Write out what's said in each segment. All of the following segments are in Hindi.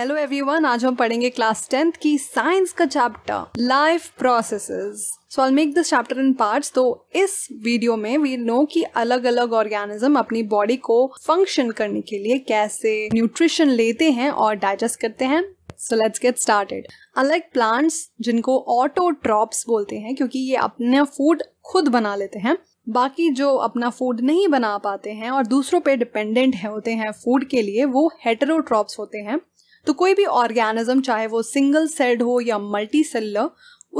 हेलो एवरीवन आज हम पढ़ेंगे क्लास टेंथ की साइंस का chapter life processes so I make this chapter in parts तो इस वीडियो में वी नो कि अलग अलग ऑर्गेनिज्म अपनी बॉडी को फंक्शन करने के लिए कैसे न्यूट्रिशन लेते हैं और डाइजेस्ट करते हैं सो लेट्स गेट स्टार्टेड अलग प्लांट्स जिनको ऑटोट्रॉप्स बोलते हैं क्योंकि ये अपना फूड खुद बना लेते हैं बाकी जो अपना फूड नहीं बना पाते हैं और दूसरों पे डिपेंडेंट है, होते हैं फूड के लिए वो हेटरोट्रॉप्स होते हैं तो कोई भी ऑर्गेनिज्म चाहे वो सिंगल सेल्ड हो या मल्टी सेलर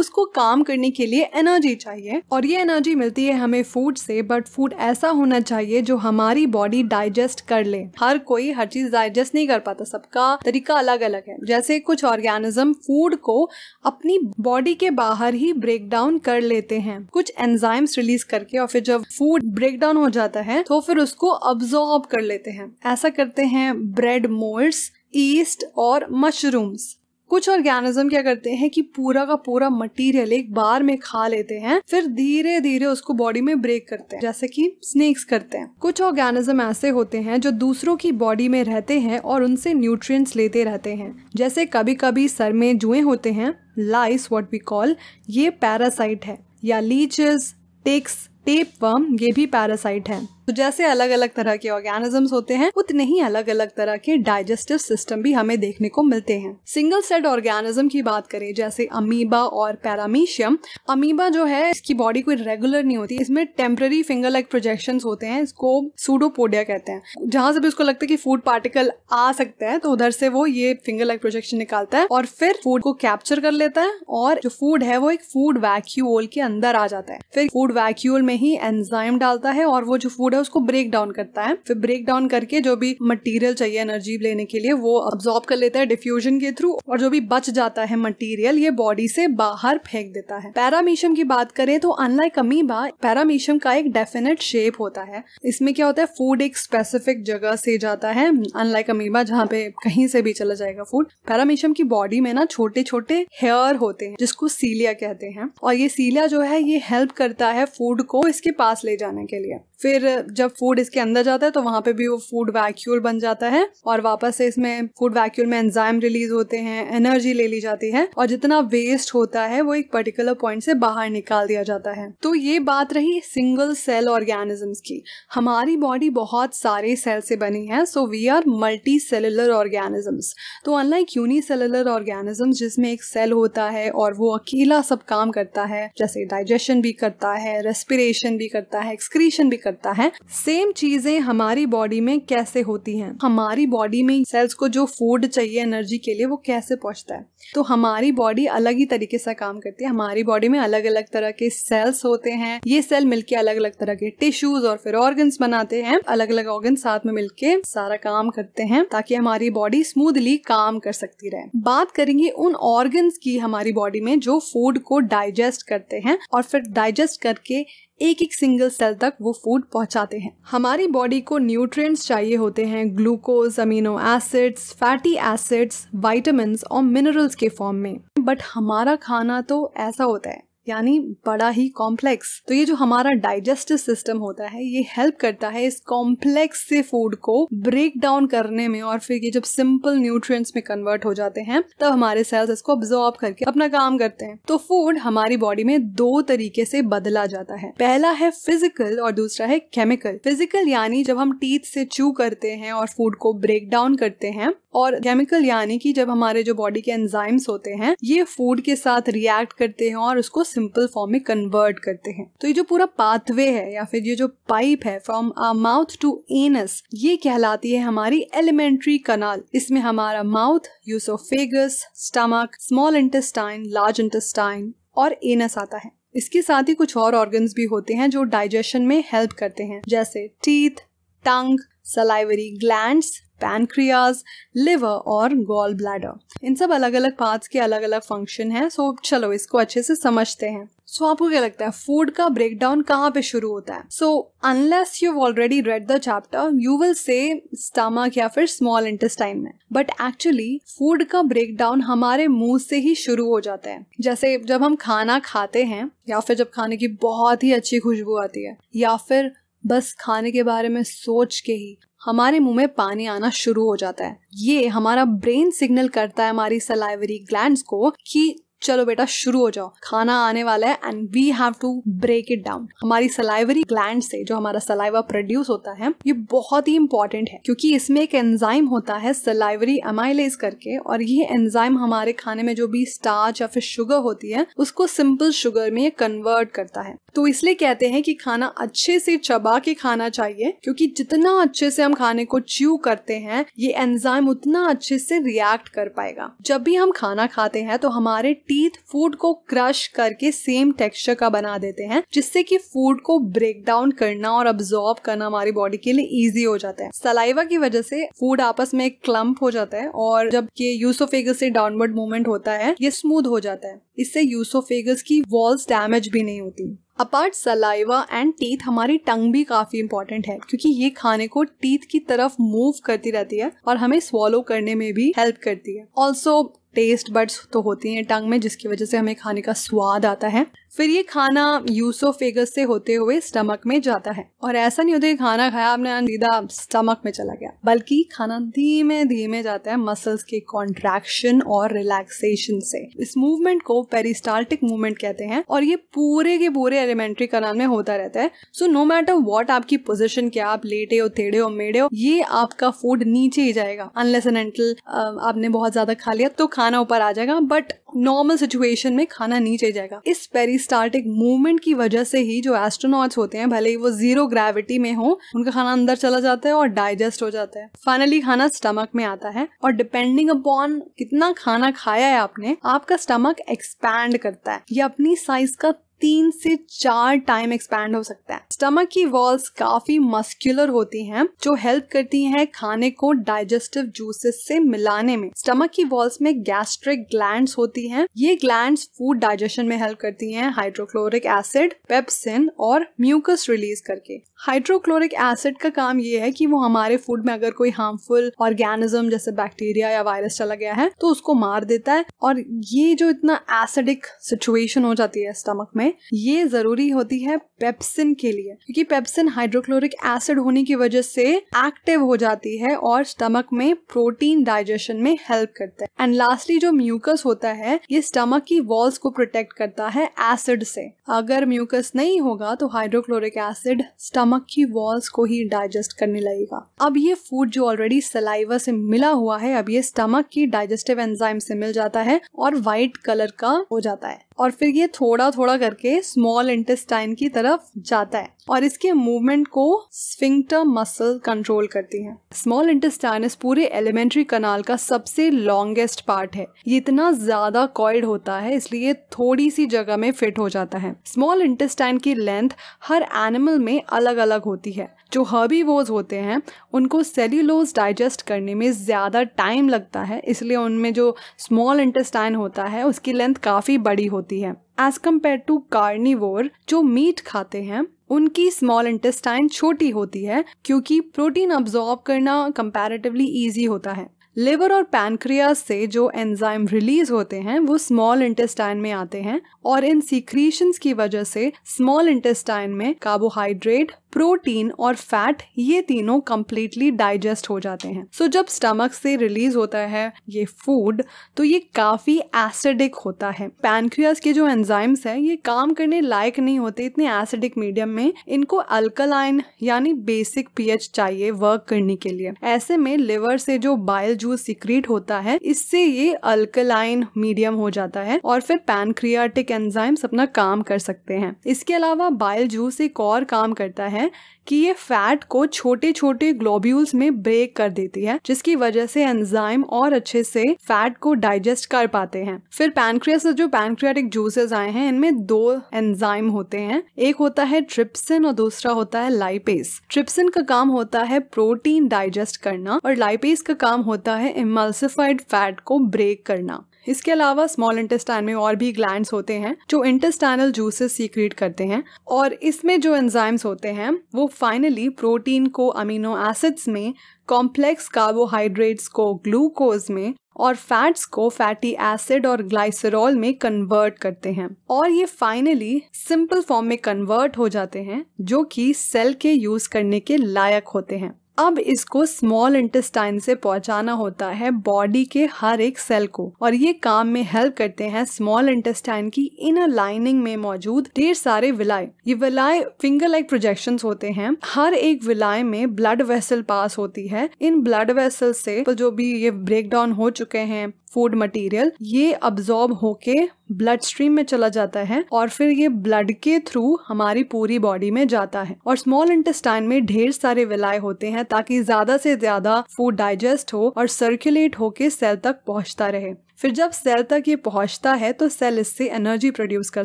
उसको काम करने के लिए एनर्जी चाहिए और ये एनर्जी मिलती है हमें फूड से बट फूड ऐसा होना चाहिए जो हमारी बॉडी डाइजेस्ट कर ले हर कोई हर चीज डाइजेस्ट नहीं कर पाता सबका तरीका अलग अलग है जैसे कुछ ऑर्गेनिज्म फूड को अपनी बॉडी के बाहर ही ब्रेक डाउन कर लेते हैं कुछ एंजाइम्स रिलीज करके और फिर जब फूड ब्रेक डाउन हो जाता है तो फिर उसको अब्जॉर्ब कर लेते हैं ऐसा करते हैं ब्रेड मोल्ड्स ईस्ट और मशरूम्स कुछ ऑर्गेनिज्म क्या करते हैं कि पूरा का पूरा मटेरियल एक बार में खा लेते हैं फिर धीरे धीरे उसको बॉडी में ब्रेक करते हैं जैसे कि स्नेक्स करते हैं कुछ ऑर्गेनिज्म ऐसे होते हैं जो दूसरों की बॉडी में रहते हैं और उनसे न्यूट्रिएंट्स लेते रहते हैं जैसे कभी कभी सर में जुए होते हैं लाइस वॉट वी कॉल ये पैरासाइट है या लीचेस टेक्स टेप वर्म ये भी पैरासाइट है तो जैसे अलग अलग तरह के ऑर्गेनिजम्स होते हैं उतने ही अलग अलग तरह के डाइजेस्टिव सिस्टम भी हमें देखने को मिलते हैं सिंगल सेट ऑर्गेनिज्म की बात करें जैसे अमीबा और पैरामीशियम अमीबा जो है इसकी बॉडी कोई रेगुलर नहीं होती इसमें टेम्पररी फिंगर लाइक प्रोजेक्शन होते हैं इसको सूडोपोडिया कहते हैं जहां से भी उसको लगता है कि फूड पार्टिकल आ सकते हैं तो उधर से वो ये फिंगर लाइक प्रोजेक्शन निकालता है और फिर फूड को कैप्चर कर लेता है और जो फूड है वो एक फूड वैक्यूल के अंदर आ जाता है फिर फूड वैक्यूल में ही एंजाइम डालता है और वो जो फूड फूड है उसको ब्रेक डाउन करता है फिर ब्रेक डाउन करके जो भी मटेरियल चाहिए एनर्जी लेने के लिए वो अब्जॉर्ब कर लेता है डिफ्यूजन के थ्रू और जो भी बच जाता है मटीरियल ये बॉडी से बाहर फेंक देता है पैरामीशियम की बात करें तो अनलाइक अमीबा पैरामीशियम का एक डेफिनेट शेप होता है इसमें क्या होता है फूड एक स्पेसिफिक जगह से जाता है अनलाइक अमीबा जहाँ पे कहीं से भी चला जाएगा फूड पैरामीशियम की बॉडी में ना छोटे छोटे हेयर होते हैं जिसको सीलिया कहते हैं और ये सीलिया जो है ये हेल्प करता है फूड को इसके पास ले जाने के लिए फिर जब फूड इसके अंदर जाता है तो वहां पे भी वो फूड वैक्यूल बन जाता है और वापस से इसमें फूड वैक्यूल में एंजाइम रिलीज होते हैं एनर्जी ले ली जाती है और जितना वेस्ट होता है वो एक पर्टिकुलर पॉइंट से बाहर निकाल दिया जाता है तो ये बात रही सिंगल सेल ऑर्गेनिजम्स की हमारी बॉडी बहुत सारे सेल से बनी है so we are multicellular organisms तो अनलाइक यूनी सेलुलर ऑर्गेनिजम्स जिसमें एक सेल होता है और वो अकेला सब काम करता है जैसे डाइजेशन भी करता है रेस्पिरेशन भी करता है एक्सक्रीशन भी करता है सेम चीजें हमारी बॉडी में कैसे होती हैं हमारी बॉडी में सेल्स को जो फूड चाहिए एनर्जी के लिए वो कैसे पहुंचता है तो हमारी बॉडी अलग ही तरीके से काम करती है हमारी बॉडी में अलग अलग तरह के सेल्स होते हैं ये सेल मिलके अलग अलग तरह के टिश्यूज और फिर ऑर्गन्स बनाते हैं अलग अलग ऑर्गन साथ में मिलके सारा काम करते हैं ताकि हमारी बॉडी स्मूथली काम कर सकती रहे बात करेंगे उन ऑर्गन्स की हमारी बॉडी में जो फूड को डाइजेस्ट करते हैं और फिर डाइजेस्ट करके एक एक सिंगल सेल तक वो फूड पहुंचाते हैं हमारी बॉडी को न्यूट्रिएंट्स चाहिए होते हैं glucose amino acids fatty acids vitamin और मिनरल्स के फॉर्म में बट हमारा खाना तो ऐसा होता है यानी बड़ा ही कॉम्प्लेक्स तो ये जो हमारा डाइजेस्टिव सिस्टम होता है ये हेल्प करता है इस कॉम्प्लेक्स से फूड को ब्रेक डाउन करने में और फिर ये जब सिंपल न्यूट्रिएंट्स में कन्वर्ट हो जाते हैं तब हमारे सेल्स इसको ऑब्जॉर्ब करके अपना काम करते हैं तो फूड हमारी बॉडी में दो तरीके से बदला जाता है पहला है फिजिकल और दूसरा है केमिकल फिजिकल यानी जब हम टीथ से चू करते हैं और फूड को ब्रेक डाउन करते हैं और केमिकल यानी कि जब हमारे जो बॉडी के एंजाइम्स होते हैं ये फूड के साथ रिएक्ट करते हैं और उसको सिंपल फॉर्म में कन्वर्ट करते हैं तो ये जो पूरा पाथवे है या फिर ये जो पाइप है from a mouth to anus ये कहलाती है हमारी एलिमेंट्री कनाल इसमें हमारा mouth oesophagus stomach small intestine large intestine और एनस आता है इसके साथ ही कुछ और ऑर्गन्स भी होते हैं जो डाइजेशन में हेल्प करते हैं जैसे teeth tongue salivary glands pancreas liver और गॉल ब्लैडर इन सब अलग अलग पार्ट्स के अलग अलग फंक्शन हैं सो so, चलो इसको अच्छे से समझते हैं सो so, आपको क्या लगता है फूड का ब्रेकडाउन कहाँ पे शुरू होता है so unless you already read the chapter you will say stomach या फिर स्मॉल इंटेस्टाइन में बट एक्चुअली फूड का ब्रेकडाउन हमारे मुंह से ही शुरू हो जाता है जैसे जब हम खाना खाते हैं या फिर जब खाने की बहुत ही अच्छी खुशबू आती है या फिर बस खाने के बारे में सोच के ही हमारे मुंह में पानी आना शुरू हो जाता है ये हमारा ब्रेन सिग्नल करता है हमारी सलाइवरी ग्लैंड को कि चलो बेटा शुरू हो जाओ खाना आने वाला है and we have to break it down हमारी सलाइवरी ग्लैंड से जो हमारा सलाइवा प्रोड्यूस होता है ये बहुत ही इंपॉर्टेंट है क्योंकि इसमें एक एंजाइम होता है सलाइवरी अमाइलेज करके और ये एंजाइम हमारे खाने में जो भी स्टार्च या फिर शुगर होती है उसको सिंपल शुगर में ये कन्वर्ट करता है तो इसलिए कहते हैं कि खाना अच्छे से चबा के खाना चाहिए क्योंकि जितना अच्छे से हम खाने को च्यू करते हैं ये एंजाइम उतना अच्छे से रिएक्ट कर पाएगा जब भी हम खाना खाते हैं तो हमारे टीथ फूड को क्रश करके सेम टेक्सचर का बना देते हैं जिससे कि फूड को ब्रेक डाउन करना और अब्जॉर्ब करना हमारी बॉडी के लिए इजी हो जाता है सलाइवा की वजह से फूड आपस में क्लम्प हो जाता है और जब ये यूसोफेगस से डाउनवर्ड मूवमेंट होता है ये स्मूथ हो जाता है इससे यूसोफेगस की वॉल्स डैमेज भी नहीं होती अपार्ट सलाइवा एंड टीथ हमारी टंग भी काफी इंपॉर्टेंट है क्योंकि ये खाने को टीथ की तरफ मूव करती रहती है और हमें स्वॉलो करने में भी हेल्प करती है ऑल्सो टेस्ट बड्स तो होती हैं टंग में जिसकी वजह से हमें खाने का स्वाद आता है फिर ये खाना यूसोफेगस से होते हुए स्टमक में जाता है और ऐसा नहीं होता कि खाना खाया आपने सीधा स्टमक में चला गया बल्कि खाना धीमे धीमे जाता है मसल्स के कॉन्ट्रैक्शन और रिलैक्सेशन से इस मूवमेंट को पेरिस्टाल्टिक मूवमेंट कहते हैं और ये पूरे के पूरे एलिमेंट्री कनाल में होता रहता है सो नो मैटर वॉट आपकी पोजिशन क्या आप लेटे हो टेढ़े हो मेढ़े हो ये आपका फूड नीचे ही जाएगा अनलेस आपने बहुत ज्यादा खा लिया तो खाना ऊपर आ जाएगा बट नॉर्मल सिचुएशन में खाना नीचे जाएगा इस पेरिस्टार्टिक मूवमेंट की वजह से ही जो एस्ट्रोनॉट्स होते हैं भले ही वो जीरो ग्रेविटी में हो उनका खाना अंदर चला जाता है और डाइजेस्ट हो जाता है फाइनली खाना स्टमक में आता है और डिपेंडिंग अपॉन कितना खाना खाया है आपने आपका स्टमक एक्सपैंड करता है ये अपनी साइज का तीन से चार टाइम एक्सपैंड हो सकता है स्टमक की वॉल्स काफी मस्क्यूलर होती हैं जो हेल्प करती हैं खाने को डाइजेस्टिव जूसेस से मिलाने में स्टमक की वॉल्स में गैस्ट्रिक ग्लैंड्स होती हैं ये ग्लैंड्स फूड डाइजेशन में हेल्प करती हैं हाइड्रोक्लोरिक एसिड पेप्सिन और म्यूकस रिलीज करके हाइड्रोक्लोरिक एसिड का काम ये है कि वो हमारे फूड में अगर कोई हार्मफुल ऑर्गेनिज्म जैसे बैक्टीरिया या वायरस चला गया है तो उसको मार देता है और ये जो इतना एसिडिक सिचुएशन हो जाती है स्टमक में ये जरूरी होती है पेप्सिन के लिए क्योंकि पेप्सिन हाइड्रोक्लोरिक एसिड होने की वजह से एक्टिव हो जाती है और स्टमक में प्रोटीन डाइजेशन में हेल्प करता है एंड लास्टली जो म्यूकस होता है ये स्टमक की वॉल्स को प्रोटेक्ट करता है एसिड से अगर म्यूकस नहीं होगा तो हाइड्रोक्लोरिक एसिड स्टमक की वॉल्स को ही डाइजेस्ट करने लगेगा अब ये फूड जो ऑलरेडी सलाइवा से मिला हुआ है अब ये स्टमक की डाइजेस्टिव एंजाइम से मिल जाता है और व्हाइट कलर का हो जाता है और फिर ये थोड़ा थोड़ा करके करके स्मॉल इंटेस्टाइन की तरफ जाता है और इसके मूवमेंट को स्फिंक्टर मसल कंट्रोल करती है स्मॉल इंटेस्टाइन इस पूरे एलिमेंट्री कनाल का सबसे लॉन्गेस्ट पार्ट है ये इतना ज्यादा कॉइड होता है इसलिए थोड़ी सी जगह में फिट हो जाता है स्मॉल इंटेस्टाइन की लेंथ हर एनिमल में अलग अलग होती है जो वोज होते हैं उनको सेल्यूलोज डाइजेस्ट करने में ज़्यादा टाइम लगता है इसलिए उनमें जो स्मॉल इंटेस्टाइन होता है उसकी लेंथ काफ़ी बड़ी होती है एज कम्पेयर टू कार्निवोर जो मीट खाते हैं उनकी स्मॉल इंटेस्टाइन छोटी होती है क्योंकि प्रोटीन अब्जॉर्ब करना कंपैरेटिवली इजी होता है लिवर और पैनक्रिया से जो एंजाइम रिलीज होते हैं वो स्मॉल इंटेस्टाइन में आते हैं और इन सीक्रीशंस की वजह से स्मॉल इंटेस्टाइन में कार्बोहाइड्रेट प्रोटीन और फैट ये तीनों कम्प्लीटली डाइजेस्ट हो जाते हैं सो so, जब स्टमक से रिलीज होता है ये फूड तो ये काफ़ी एसिडिक होता है पैनक्रियास के जो एंजाइम्स हैं ये काम करने लायक नहीं होते इतने एसिडिक मीडियम में इनको अल्कलाइन यानी बेसिक पीएच चाहिए वर्क करने के लिए ऐसे में लिवर से जो बाइल जूस सिक्रीट होता है इससे ये अल्कलाइन मीडियम हो जाता है और फिर पैनक्रियाटिक एंजाइम्स अपना काम कर सकते हैं इसके अलावा बाइल जूस एक और काम करता है है कि ये फैट को छोटे छोटे ग्लोब्यूल्स में ब्रेक कर देती है जिसकी वजह से एंजाइम और अच्छे से फैट को डाइजेस्ट कर पाते हैं फिर पैनक्रियास जो पैनक्रियाटिक जूसेस आए हैं इनमें दो एंजाइम होते हैं एक होता है ट्रिप्सिन और दूसरा होता है लाइपेस ट्रिप्सिन का काम होता है प्रोटीन डाइजेस्ट करना और लाइपेस का काम होता है इमल्सिफाइड फैट को ब्रेक करना इसके अलावा स्मॉल इंटेस्टाइन में और भी ग्लैंड्स होते हैं जो इंटेस्टाइनल जूसेस सीक्रेट करते हैं और इसमें जो एंजाइम्स होते हैं वो फाइनली प्रोटीन को अमीनो एसिड्स में कॉम्प्लेक्स कार्बोहाइड्रेट्स को ग्लूकोज में और फैट्स को फैटी एसिड और ग्लाइसरॉल में कन्वर्ट करते हैं और ये फाइनली सिंपल फॉर्म में कन्वर्ट हो जाते हैं जो कि सेल के यूज करने के लायक होते हैं अब इसको स्मॉल इंटेस्टाइन से पहुंचाना होता है बॉडी के हर एक सेल को और ये काम में हेल्प करते हैं स्मॉल इंटेस्टाइन की इनर लाइनिंग में मौजूद ढेर सारे विलाय ये विलाय फिंगर लाइक प्रोजेक्शन होते हैं हर एक विलाय में ब्लड वेसल पास होती है इन ब्लड वेसल से जो भी ये ब्रेक डाउन हो चुके हैं फूड मटेरियल ये अब्जॉर्ब होके ब्लड स्ट्रीम में चला जाता है और फिर ये ब्लड के थ्रू हमारी पूरी बॉडी में जाता है और स्मॉल इंटेस्टाइन में ढेर सारे विलाय होते हैं ताकि ज्यादा से ज्यादा फूड डाइजेस्ट हो और सर्कुलेट होके सेल तक पहुंचता रहे फिर जब सेल तक ये पहुंचता है तो सेल इससे एनर्जी प्रोड्यूस कर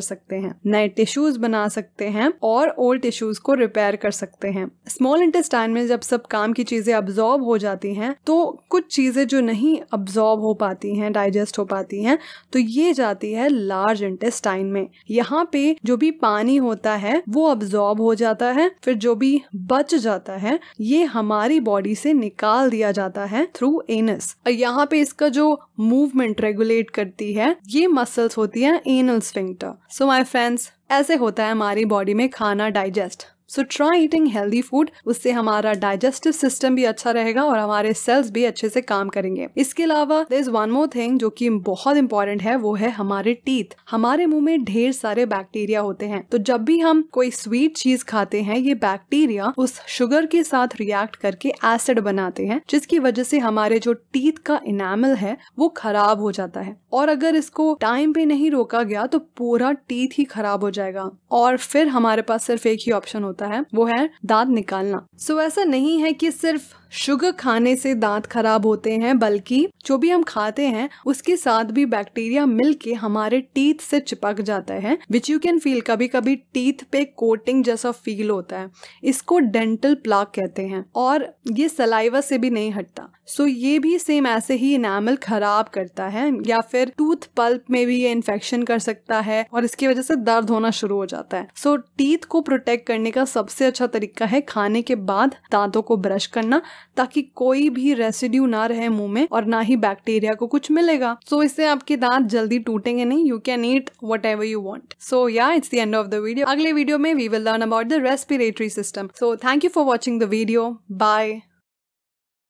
सकते हैं नए टिश्यूज बना सकते हैं और ओल्ड टिश्यूज को रिपेयर कर सकते हैं स्मॉल इंटेस्टाइन में जब सब काम की चीजें अब्जॉर्ब हो जाती हैं तो कुछ चीजें जो नहीं अब्जॉर्ब हो पाती हैं डाइजेस्ट हो पाती हैं तो ये जाती है लार्ज इंटेस्टाइन में यहाँ पे जो भी पानी होता है वो अब्जॉर्ब हो जाता है फिर जो भी बच जाता है ये हमारी बॉडी से निकाल दिया जाता है थ्रू एनस और यहाँ पे इसका जो मूवमेंट रेगुलेट करती है ये मसल्स होती है anal sphincter so my friends ऐसे होता है हमारी बॉडी में खाना digest so try eating healthy food उससे हमारा डाइजेस्टिव सिस्टम भी अच्छा रहेगा और हमारे सेल्स भी अच्छे से काम करेंगे इसके अलावा there is one more thing जो कि बहुत इंपॉर्टेंट है वो है हमारे टीथ हमारे मुंह में ढेर सारे बैक्टीरिया होते हैं तो जब भी हम कोई स्वीट चीज खाते हैं ये बैक्टीरिया उस शुगर के साथ रिएक्ट करके एसिड बनाते हैं जिसकी वजह से हमारे जो टीथ का इनामल है वो खराब हो जाता है और अगर इसको टाइम पे नहीं रोका गया तो पूरा टीथ ही खराब हो जाएगा और फिर हमारे पास सिर्फ एक ही ऑप्शन होता होता है वो है दांत निकालना सो so, ऐसा नहीं है कि सिर्फ शुगर खाने से दांत खराब होते हैं बल्कि जो भी हम खाते हैं उसके साथ भी बैक्टीरिया मिलके हमारे टीथ से चिपक जाता है विच यू कैन फील कभी कभी टीथ पे कोटिंग जैसा फील होता है इसको डेंटल प्लाक कहते हैं और ये सलाइवा से भी नहीं हटता सो so, ये भी सेम ऐसे ही इनामल खराब करता है या फिर टूथ पल्प में भी ये इन्फेक्शन कर सकता है और इसकी वजह से दर्द होना शुरू हो जाता है सो so, टीथ को प्रोटेक्ट करने का सबसे अच्छा तरीका है खाने के बाद दांतों को ब्रश करना ताकि कोई भी रेसिड्यू ना रहे मुंह में और ना ही बैक्टीरिया को कुछ मिलेगा सो so, इससे आपके दांत जल्दी टूटेंगे नहीं you can eat whatever you want so yeah it's the end of the video अगले वीडियो में we will learn about the respiratory system so thank you for watching the video bye